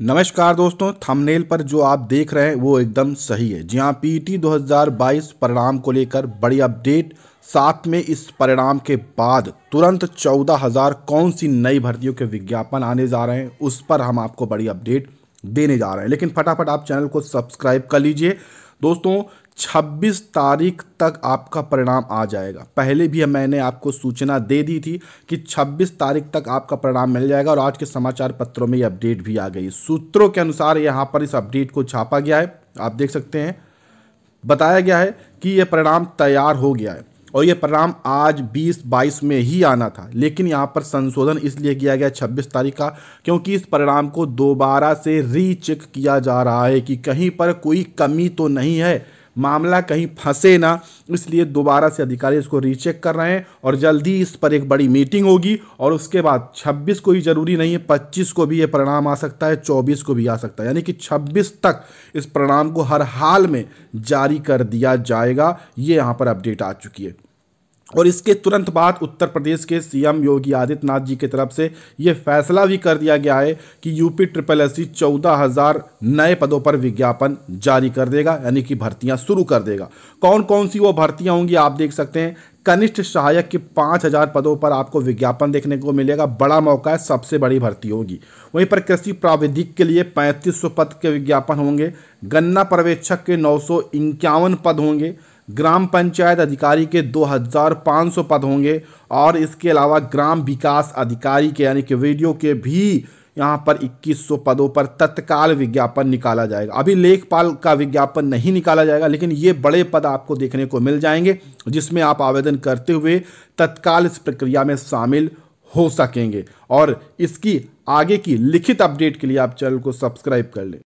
नमस्कार दोस्तों थंबनेल पर जो आप देख रहे हैं वो एकदम सही है जी हाँ पीटी 2022 e परिणाम को लेकर बड़ी अपडेट साथ में इस परिणाम के बाद तुरंत 14,000 कौन सी नई भर्तियों के विज्ञापन आने जा रहे हैं उस पर हम आपको बड़ी अपडेट देने जा रहे हैं लेकिन फटाफट आप चैनल को सब्सक्राइब कर लीजिए दोस्तों 26 तारीख तक आपका परिणाम आ जाएगा पहले भी मैंने आपको सूचना दे दी थी कि 26 तारीख तक आपका परिणाम मिल जाएगा और आज के समाचार पत्रों में ये अपडेट भी आ गई सूत्रों के अनुसार यहाँ पर इस अपडेट को छापा गया है आप देख सकते हैं बताया गया है कि यह परिणाम तैयार हो गया है और यह परिणाम आज 20-22 में ही आना था लेकिन यहाँ पर संशोधन इसलिए किया गया 26 तारीख का क्योंकि इस परिणाम को दोबारा से रीचेक किया जा रहा है कि कहीं पर कोई कमी तो नहीं है मामला कहीं फंसे ना इसलिए दोबारा से अधिकारी इसको रीचेक कर रहे हैं और जल्दी इस पर एक बड़ी मीटिंग होगी और उसके बाद 26 को ही जरूरी नहीं है 25 को भी ये परिणाम आ सकता है 24 को भी आ सकता है यानी कि 26 तक इस परिणाम को हर हाल में जारी कर दिया जाएगा ये यहाँ पर अपडेट आ चुकी है और इसके तुरंत बाद उत्तर प्रदेश के सीएम योगी आदित्यनाथ जी की तरफ से ये फैसला भी कर दिया गया है कि यूपी ट्रिपल एस सी चौदह हज़ार नए पदों पर विज्ञापन जारी कर देगा यानी कि भर्तियां शुरू कर देगा कौन कौन सी वो भर्तियां होंगी आप देख सकते हैं कनिष्ठ सहायक के पाँच हजार पदों पर आपको विज्ञापन देखने को मिलेगा बड़ा मौका है सबसे बड़ी भर्ती होगी वहीं पर कृषि प्राविधिक के लिए पैंतीस सौ पद के विज्ञापन होंगे गन्ना पर्यवेक्षक के नौ सौ इक्यावन पद होंगे ग्राम पंचायत अधिकारी के 2500 पद होंगे और इसके अलावा ग्राम विकास अधिकारी के यानी कि वीडियो के भी यहाँ पर 2100 पदों पर तत्काल विज्ञापन निकाला जाएगा अभी लेखपाल का विज्ञापन नहीं निकाला जाएगा लेकिन ये बड़े पद आपको देखने को मिल जाएंगे जिसमें आप आवेदन करते हुए तत्काल इस प्रक्रिया में शामिल हो सकेंगे और इसकी आगे की लिखित अपडेट के लिए आप चैनल को सब्सक्राइब कर लें